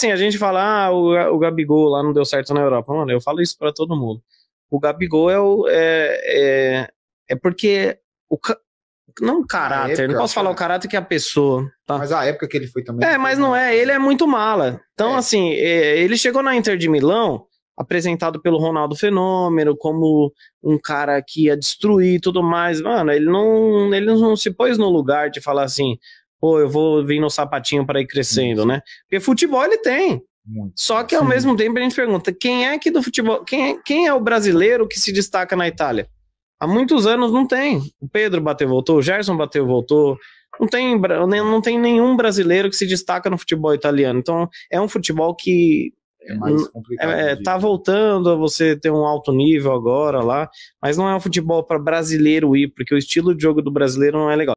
assim, a gente fala, ah, o, o Gabigol lá não deu certo na Europa. Mano, eu falo isso para todo mundo. O Gabigol é o. É, é, é porque. O, não caráter, época, não posso falar o né? caráter que é a pessoa. Tá? Mas a época que ele foi também. É, mas não é, ele é muito mala. Então, é. assim, é, ele chegou na Inter de Milão apresentado pelo Ronaldo Fenômeno como um cara que ia destruir tudo mais. Mano, ele não, ele não se pôs no lugar de falar assim: pô, eu vou vir no sapatinho para ir crescendo, Sim. né? Porque futebol ele tem. Muito. Só que ao Sim. mesmo tempo a gente pergunta, quem é que do futebol, quem é, quem é o brasileiro que se destaca na Itália? Há muitos anos não tem. O Pedro bateu, voltou, o Gerson bateu, voltou. Não tem, não tem nenhum brasileiro que se destaca no futebol italiano. Então, é um futebol que é mais complicado. É, tá voltando a você ter um alto nível agora lá, mas não é um futebol para brasileiro ir, porque o estilo de jogo do brasileiro não é legal.